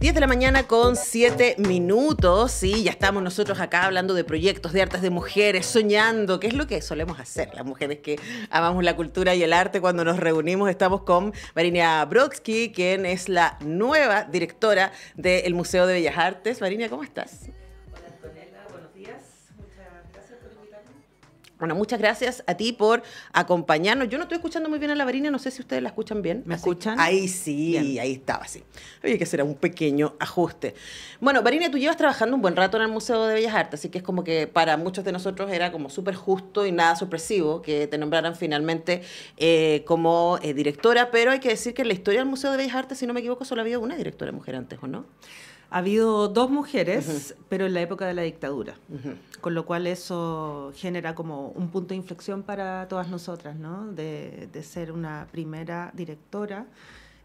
10 de la mañana con 7 minutos y ya estamos nosotros acá hablando de proyectos de artes de mujeres, soñando, que es lo que solemos hacer las mujeres que amamos la cultura y el arte cuando nos reunimos. Estamos con Marinia Brodsky, quien es la nueva directora del Museo de Bellas Artes. Marinia, ¿cómo estás? Bueno, muchas gracias a ti por acompañarnos. Yo no estoy escuchando muy bien a la varina, no sé si ustedes la escuchan bien. ¿Me escuchan? Ahí sí, ahí estaba, sí. Oye, que hacer un pequeño ajuste. Bueno, Varina, tú llevas trabajando un buen rato en el Museo de Bellas Artes, así que es como que para muchos de nosotros era como súper justo y nada sorpresivo que te nombraran finalmente eh, como eh, directora, pero hay que decir que en la historia del Museo de Bellas Artes, si no me equivoco, solo ha habido una directora mujer antes, ¿o no? Ha habido dos mujeres, pero en la época de la dictadura, con lo cual eso genera como un punto de inflexión para todas nosotras, ¿no? De, ser una primera directora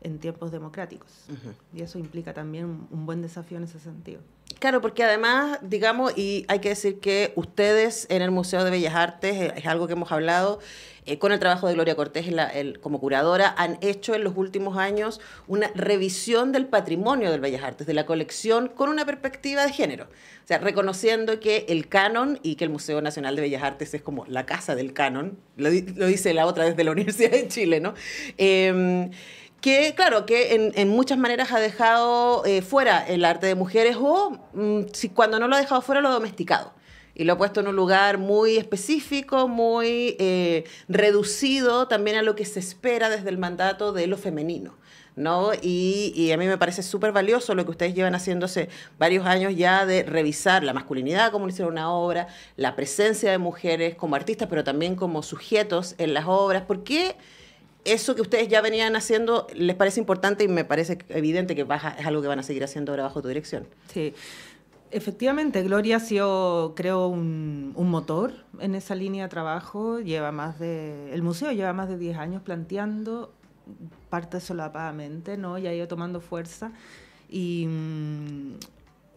en tiempos democráticos. Y eso implica también un buen desafío en ese sentido. Claro, porque además, digamos, y hay que decir que ustedes en el Museo de Bellas Artes, eh, es algo que hemos hablado, eh, con el trabajo de Gloria Cortés como curadora, han hecho en los últimos años una revisión del patrimonio del Bellas Artes, de la colección, con una perspectiva de género. O sea, reconociendo que el canon y que el Museo Nacional de Bellas Artes es como la casa del canon, lo, dice la otra desde la Universidad de Chile, ¿no? Em, que claro, que en, muchas maneras ha dejado eh, fuera el arte de mujeres o mm, si, cuando no lo ha dejado fuera lo ha domesticado y lo ha puesto en un lugar muy específico, muy eh, reducido también a lo que se espera desde el mandato de lo femenino. ¿No? Y, a mí me parece súper valioso lo que ustedes llevan haciéndose varios años ya de revisar la masculinidad como hicieron una obra, la presencia de mujeres como artistas, pero también como sujetos en las obras. ¿Por qué? eso que ustedes ya venían haciendo les parece importante y me parece evidente que es algo que van a seguir haciendo ahora bajo tu dirección. Sí. Efectivamente, Gloria ha sido, creo, un, motor en esa línea de trabajo. Lleva más de, el museo lleva más de 10 años planteando parte solapadamente, ¿no? Y ha ido tomando fuerza. Y, mm,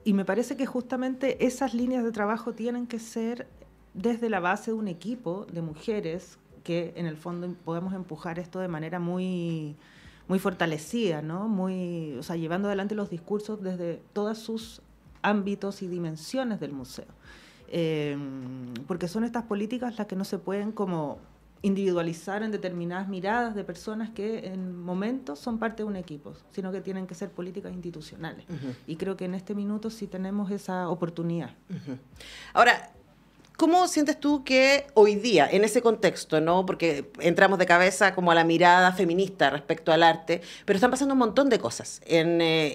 y me parece que justamente esas líneas de trabajo tienen que ser desde la base de un equipo de mujeres que en el fondo em, podemos empujar esto de manera muy, muy fortalecida, ¿no? Muy, o sea, llevando adelante los discursos desde todos sus ámbitos y dimensiones del museo. Em, porque son estas políticas las que no se pueden como individualizar en determinadas miradas de personas que en momentos son parte de un equipo, sino que tienen que ser políticas institucionales. Y creo que en este minuto sí tenemos esa oportunidad. Ahora, ¿Cómo sientes tú que hoy día, en ese contexto, ¿no? porque entramos de cabeza como a la mirada feminista respecto al arte, pero están pasando un montón de cosas en, eh,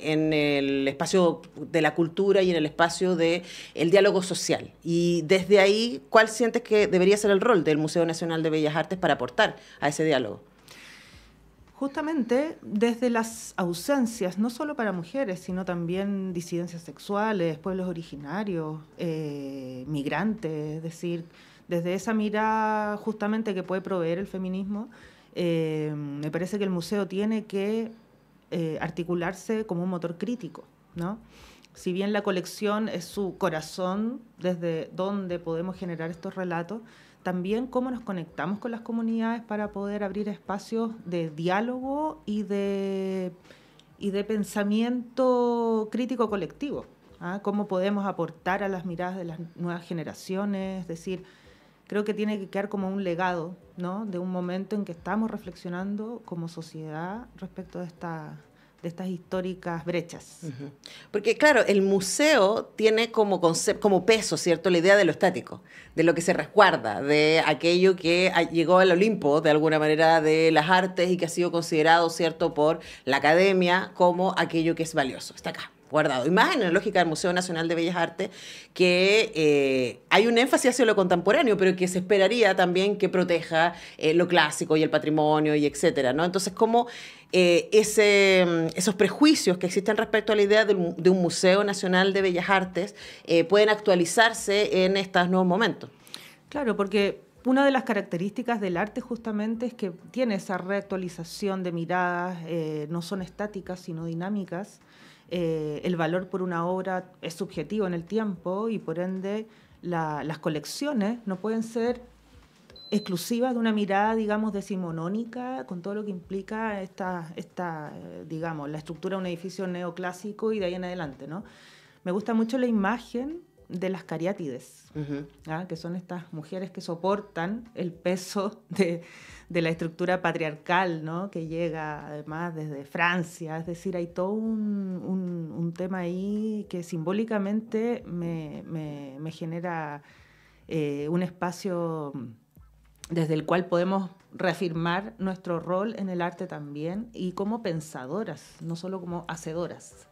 el espacio de la cultura y en el espacio del diálogo social? Y desde ahí, ¿cuál sientes que debería ser el rol del Museo Nacional de Bellas Artes para aportar a ese diálogo? justamente desde las ausencias, no solo para mujeres, sino también disidencias sexuales, pueblos originarios, eh, migrantes, es decir, desde esa mirada justamente que puede proveer el feminismo, eh, me parece que el museo tiene que eh, articularse como un motor crítico, ¿no? Si bien la colección es su corazón desde donde podemos generar estos relatos, también cómo nos conectamos con las comunidades para poder abrir espacios de diálogo y de, y de pensamiento crítico colectivo. ¿ah? Cómo podemos aportar a las miradas de las nuevas generaciones, es decir, creo que tiene que quedar como un legado, ¿no? De un momento en que estamos reflexionando como sociedad respecto de esta de estas históricas brechas. Porque claro, el museo tiene como, como peso, ¿cierto? La idea de lo estático, de lo que se resguarda, de aquello que llegó al Olimpo, de alguna manera, de las artes y que ha sido considerado, ¿cierto?, por la academia como aquello que es valioso. Está acá guardado. Y más en la lógica del Museo Nacional de Bellas Artes, que eh, hay un énfasis hacia lo contemporáneo, pero que se esperaría también que proteja eh, lo clásico y el patrimonio y etcétera, ¿no? Entonces, ¿cómo eh, ese, mm, esos prejuicios que existen respecto a la idea de un, Museo Nacional de Bellas Artes pueden actualizarse en estos nuevos momentos? Claro, porque una de las características del arte justamente es que tiene esa reactualización de miradas, no son estáticas, sino dinámicas, eh, el valor por una obra es subjetivo en el tiempo y por ende las colecciones no pueden ser exclusivas de una mirada, digamos, decimonónica, con todo lo que implica esta, digamos, la estructura de un edificio neoclásico y de ahí en adelante, ¿no? Me gusta mucho la imagen de las cariátides, ¿ah? que son estas mujeres que soportan el peso de, la estructura patriarcal, que llega además desde Francia, es decir, hay todo un, tema ahí que simbólicamente me, genera eh, un espacio desde el cual podemos reafirmar nuestro rol en el arte también y como pensadoras, no solo como hacedoras.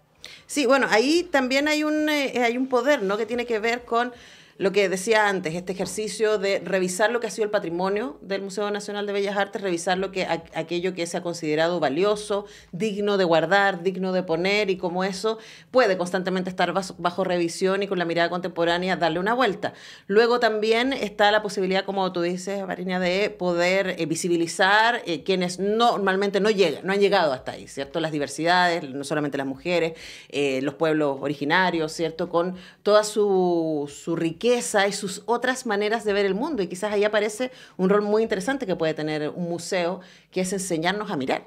Sí, bueno, ahí también hay un, eh, hay un poder, ¿no? Que tiene que ver con lo que decía antes, este ejercicio de revisar lo que ha sido el patrimonio del Museo Nacional de Bellas Artes, revisar lo que aquello que se ha considerado valioso, digno de guardar, digno de poner y cómo eso puede constantemente estar bajo, revisión y con la mirada contemporánea darle una vuelta. Luego también está la posibilidad, como tú dices, Marina, de poder eh, visibilizar eh, quienes normalmente no llegan, no han llegado hasta ahí, ¿cierto? Las diversidades, no solamente las mujeres, eh, los pueblos originarios, ¿cierto? Con toda su, su riqueza riqueza y sus otras maneras de ver el mundo. Y quizás ahí aparece un rol muy interesante que puede tener un museo, que es enseñarnos a mirar.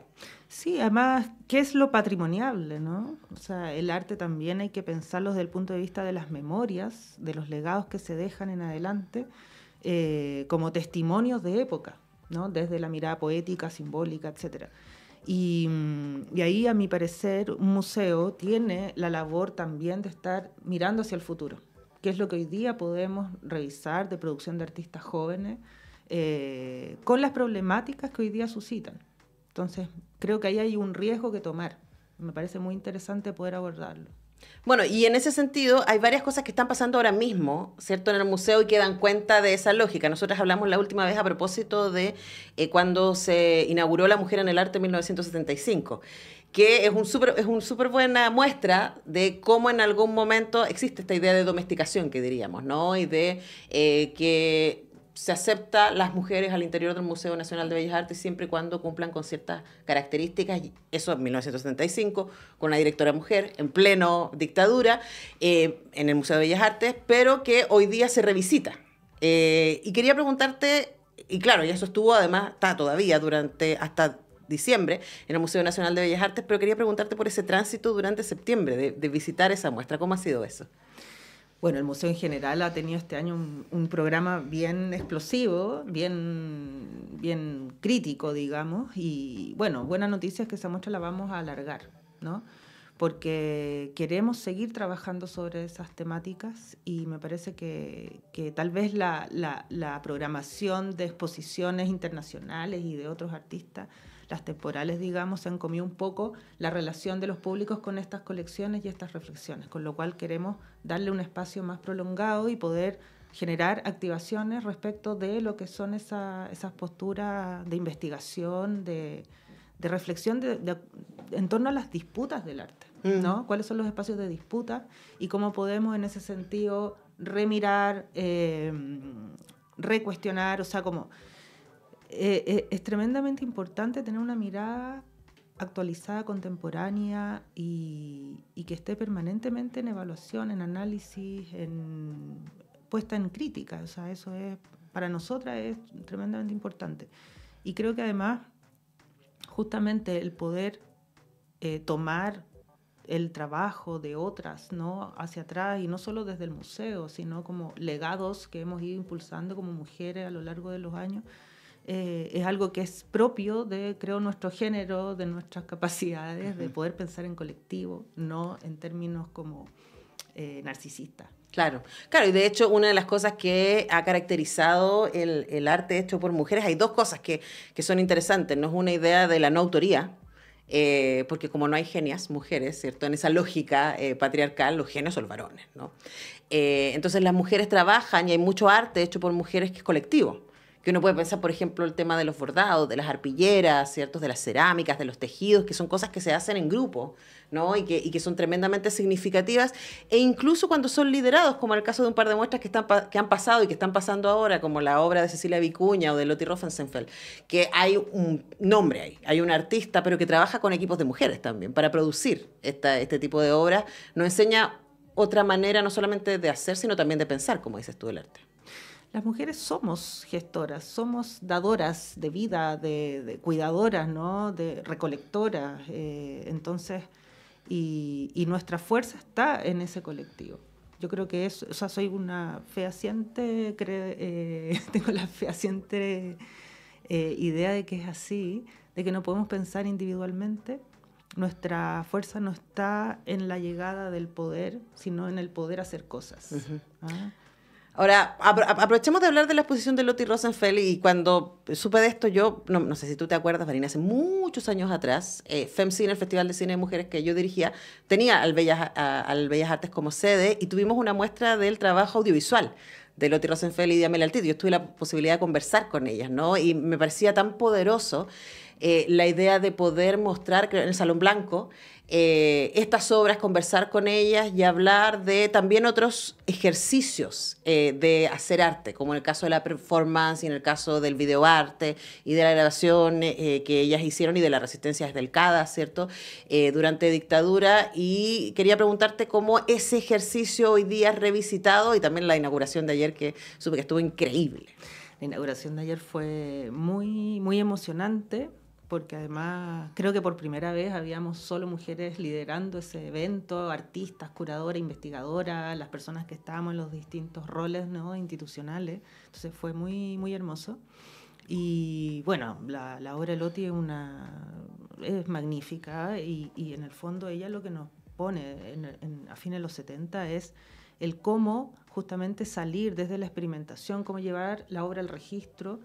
Sí, además, ¿qué es lo patrimoniable? ¿no? O sea, el arte también hay que pensarlo desde el punto de vista de las memorias, de los legados que se dejan en adelante, eh, como testimonios de época, ¿no? desde la mirada poética, simbólica, etc. Y, mm, y, ahí, a mi parecer, un museo tiene la labor también de estar mirando hacia el futuro. Qué es lo que hoy día podemos revisar de producción de artistas jóvenes, eh, con las problemáticas que hoy día suscitan. Entonces, creo que ahí hay un riesgo que tomar. Me parece muy interesante poder abordarlo. Bueno, y en ese sentido hay varias cosas que están pasando ahora mismo, ¿cierto? En el museo y que dan cuenta de esa lógica. Nosotras hablamos la última vez a propósito de eh, cuando se inauguró La Mujer en el Arte en 1975 que es, un super, es una súper buena muestra de cómo en algún momento existe esta idea de domesticación que diríamos, ¿no? Y de eh, que se acepta las mujeres al interior del Museo Nacional de Bellas Artes siempre y cuando cumplan con ciertas características, eso en 1975, con la directora mujer, en pleno dictadura, eh, en el Museo de Bellas Artes, pero que hoy día se revisita. Eh, y quería preguntarte, y claro, y eso estuvo además, está todavía durante hasta diciembre en el Museo Nacional de Bellas Artes, pero quería preguntarte por ese tránsito durante septiembre de, visitar esa muestra. ¿Cómo ha sido eso? Bueno, el museo en general ha tenido este año un, programa bien explosivo, bien, bien crítico, digamos, y bueno, buena noticia es que esa muestra la vamos a alargar, ¿no? Porque queremos seguir trabajando sobre esas temáticas y me parece que, que tal vez la, la, la programación de exposiciones internacionales y de otros artistas las temporales, digamos, se han comido un poco la relación de los públicos con estas colecciones y estas reflexiones, con lo cual queremos darle un espacio más prolongado y poder generar activaciones respecto de lo que son esas posturas de investigación, de, reflexión en torno a las disputas del arte, mm. ¿no? ¿Cuáles son los espacios de disputa y cómo podemos en ese sentido remirar, eh, recuestionar, o sea, como eh, eh, es tremendamente importante tener una mirada actualizada, contemporánea y, que esté permanentemente en evaluación, en análisis, en puesta en crítica. eso para nosotras es tremendamente importante. Y creo que además, justamente el poder eh, tomar el trabajo de otras, ¿no? Hacia atrás y no solo desde el museo, sino como legados que hemos ido impulsando como mujeres a lo largo de los años, eh, es algo que es propio de, creo, nuestro género, de nuestras capacidades, de poder pensar en colectivo, no en términos como eh, narcisistas. Claro, claro, y de hecho una de las cosas que ha caracterizado el, arte hecho por mujeres, hay dos cosas que, son interesantes, no es una idea de la no autoría, eh, porque como no hay genias mujeres, ¿cierto? En esa lógica patriarcal, los genios son los varones, ¿no? entonces las mujeres trabajan y hay mucho arte hecho por mujeres que es colectivo que uno puede pensar, por ejemplo, el tema de los bordados, de las arpilleras, ciertos de las cerámicas, de los tejidos, que son cosas que se hacen en grupo, ¿no? Y que, son tremendamente significativas, e incluso cuando son liderados, como el caso de un par de muestras que, están, que han pasado y que están pasando ahora, como la obra de Cecilia Vicuña o de Loti Rosenfeld que hay un nombre ahí, hay un artista, pero que trabaja con equipos de mujeres también para producir esta, este tipo de obras, nos enseña otra manera no solamente de hacer, sino también de pensar, como dices tú, el arte las mujeres somos gestoras, somos dadoras de vida, de, cuidadoras, de recolectoras. Eh, entonces, y, nuestra fuerza está en ese colectivo. Yo creo que es, o sea, soy una fehaciente, eh, tengo la fehaciente eh, idea de que es así, de que no podemos pensar individualmente. Nuestra fuerza no está en la llegada del poder, sino en el poder hacer cosas. Ahora, aprovechemos de hablar de la exposición de Lottie Rosenfeld y cuando supe de esto yo, no, no sé si tú te acuerdas, Marina, hace muchos años atrás, eh, FemCine, el Festival de Cine de Mujeres que yo dirigía, tenía al Bellas, al Bellas Artes como sede y tuvimos una muestra del trabajo audiovisual de Lottie Rosenfeld y de Amelia Altit. Yo tuve la posibilidad de conversar con ellas, ¿no? Y me parecía tan poderoso eh, la idea de poder mostrar, en el Salón Blanco, eh, estas obras, conversar con ellas y hablar de también otros ejercicios eh, de hacer arte, como en el caso de la performance y en el caso del videoarte y de la grabación que ellas hicieron y de la resistencia desde el CADA, ¿cierto? durante dictadura. Y quería preguntarte cómo ese ejercicio hoy día ha revisitado y también la inauguración de ayer que supe que estuvo increíble. La inauguración de ayer fue muy, muy emocionante porque además creo que por primera vez habíamos solo mujeres liderando ese evento, artistas, curadoras, investigadoras, las personas que estábamos en los distintos roles ¿no? institucionales. Entonces fue muy, muy hermoso. Y bueno, la, obra de Loti es, una, es magnífica y, en el fondo ella lo que nos pone a fines de los 70 es el cómo justamente salir desde la experimentación, cómo llevar la obra al registro,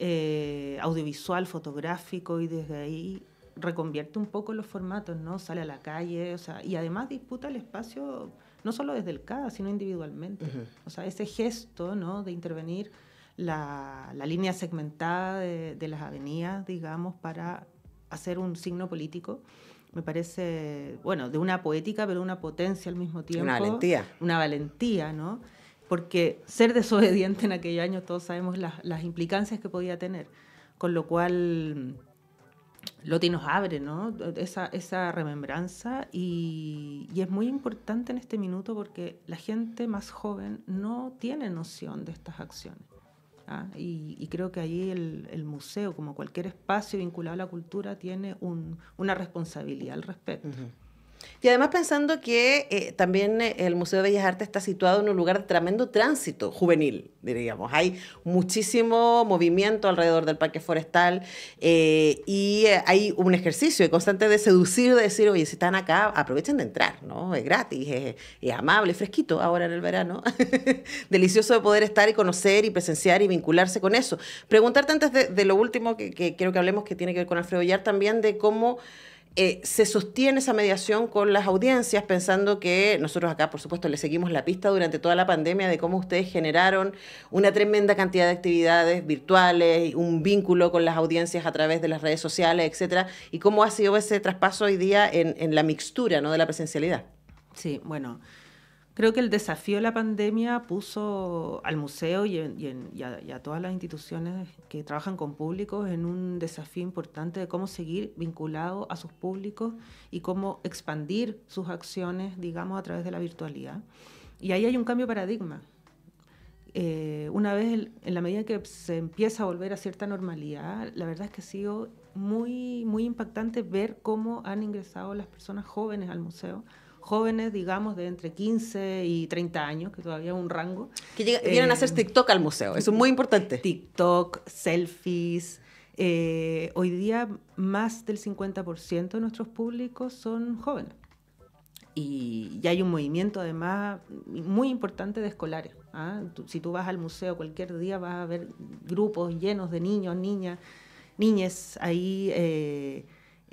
eh, audiovisual, fotográfico, y desde ahí reconvierte un poco los formatos, ¿no? Sale a la calle, o sea, y además disputa el espacio no solo desde el CADA, sino individualmente. O sea, ese gesto, ¿no? De intervenir la, línea segmentada de, las avenidas, digamos, para hacer un signo político, me parece, bueno, de una poética, pero una potencia al mismo tiempo. Una valentía. Una valentía, ¿no? porque ser desobediente en aquel año todos sabemos las, implicancias que podía tener, con lo cual mm, Loti nos abre ¿no? esa, remembranza y, es muy importante en este minuto porque la gente más joven no tiene noción de estas acciones. ¿ah? Y, creo que ahí el, museo, como cualquier espacio vinculado a la cultura, tiene una responsabilidad al respecto. Y además pensando que eh, también eh, el Museo de Bellas Artes está situado en un lugar de tremendo tránsito juvenil, diríamos. Hay muchísimo movimiento alrededor del parque forestal eh, y hay un ejercicio constante de seducir, de decir, oye, si están acá, aprovechen de entrar, ¿no? Es gratis, es, amable, fresquito ahora en el verano. Delicioso de poder estar y conocer y presenciar y vincularse con eso. Preguntarte antes de, lo último que, que quiero que hablemos, que tiene que ver con Alfredo Villar también, de cómo... Eh, se sostiene esa mediación con las audiencias, pensando que nosotros acá, por supuesto, le seguimos la pista durante toda la pandemia de cómo ustedes generaron una tremenda cantidad de actividades virtuales, un vínculo con las audiencias a través de las redes sociales, etcétera, y cómo ha sido ese traspaso hoy día en, en la mixtura ¿no? de la presencialidad. Sí, bueno. Creo que el desafío de la pandemia puso al museo y, a, todas las instituciones que trabajan con públicos en un desafío importante de cómo seguir vinculado a sus públicos y cómo expandir sus acciones, digamos, a través de la virtualidad. Y ahí hay un cambio de paradigma. Eh, una vez, en la medida que se empieza a volver a cierta normalidad, la verdad es que ha sido muy, muy impactante ver cómo han ingresado las personas jóvenes al museo jóvenes, digamos, de entre 15 y 30 años, que todavía es un rango. Que vienen a hacer eh, TikTok al museo, eso es muy importante. TikTok, selfies. Eh, hoy día más del 50% de nuestros públicos son jóvenes. Y, ya hay un movimiento además muy importante de escolares. ¿ah? si tú vas al museo cualquier día vas a ver grupos llenos de niños, niñas, niñes ahí eh,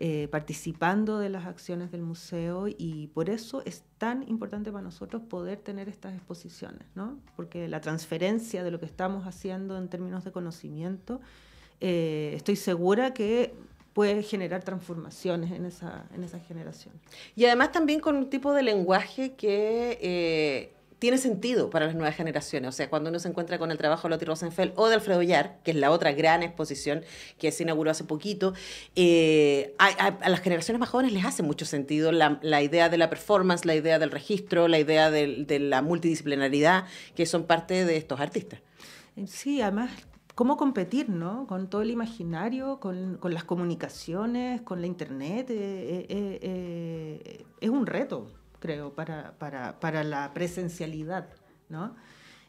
eh, participando de las acciones del museo y por eso es tan importante para nosotros poder tener estas exposiciones, ¿no? porque la transferencia de lo que estamos haciendo en términos de conocimiento, eh, estoy segura que puede generar transformaciones en esa, en esa generación. Y además también con un tipo de lenguaje que eh, tiene sentido para las nuevas generaciones. O sea, cuando uno se encuentra con el trabajo de Lottie Rosenfeld o de Alfredo Yar, que es la otra gran exposición que se inauguró hace poquito, eh, a, las generaciones más jóvenes les hace mucho sentido la, idea de la performance, la idea del registro, la idea de, la multidisciplinaridad que son parte de estos artistas. Eh, sí, además cómo competir, ¿no? Con todo el imaginario, con, las comunicaciones, con la internet. Eh, es un reto creo, para, para, para la presencialidad, ¿no?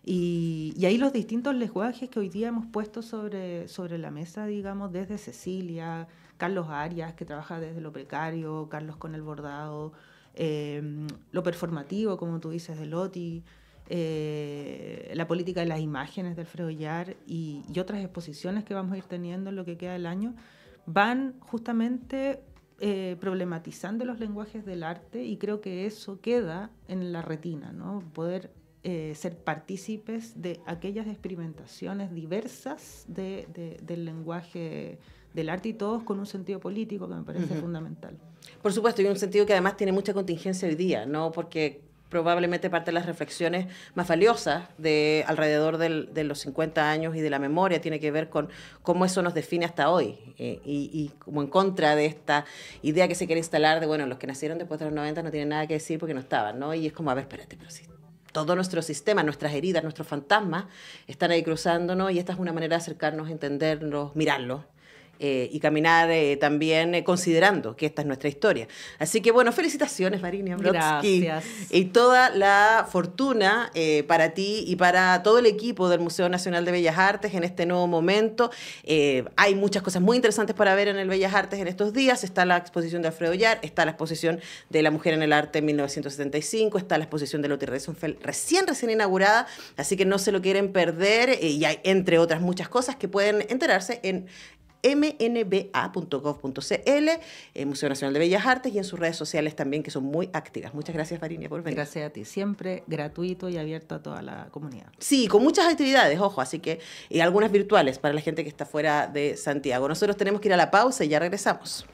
Y, y, ahí los distintos lenguajes que hoy día hemos puesto sobre, sobre la mesa, digamos, desde Cecilia, Carlos Arias, que trabaja desde lo precario, Carlos con el bordado, em, lo performativo, como tú dices, de Lotti eh, la política de las imágenes del Alfredo y, y otras exposiciones que vamos a ir teniendo en lo que queda del año, van justamente eh, problematizando los lenguajes del arte y creo que eso queda en la retina, ¿no? Poder eh, ser partícipes de aquellas experimentaciones diversas del lenguaje del arte y todos con un sentido político que me parece fundamental. Por supuesto, y un sentido que además tiene mucha contingencia hoy día, ¿no? Porque probablemente parte de las reflexiones más valiosas de alrededor de los 50 años y de la memoria tiene que ver con cómo eso nos define hasta hoy eh, y, como en contra de esta idea que se quiere instalar de, bueno, los que nacieron después de los 90 no tienen nada que decir porque no estaban, ¿no? Y es como, a ver, espérate, pero sí. Todo nuestro sistema, nuestras heridas, nuestros fantasmas están ahí cruzándonos y esta es una manera de acercarnos, entendernos, mirarlos eh, y caminar eh, también eh, considerando que esta es nuestra historia. Así que bueno, felicitaciones Marina Gracias. Y toda la fortuna para ti y para todo el equipo del Museo Nacional de Bellas Artes en este nuevo momento. hay muchas cosas muy interesantes para ver en el Bellas Artes en estos días. Está la exposición de Alfredo Yar, está la exposición de la mujer en el arte en 1975, está la exposición de Loti recién, recién inaugurada, así que no se lo quieren perder y hay entre otras muchas cosas que pueden enterarse en mnba.gov.cl, en Museo Nacional de Bellas Artes y en sus redes sociales también que son muy activas. Muchas gracias, Farinia, por venir. Gracias a ti. Siempre gratuito y abierto a toda la comunidad. Sí, con muchas actividades, ojo, así que, y eh, algunas virtuales para la gente que está fuera de Santiago. Nosotros tenemos que ir a la pausa y ya regresamos.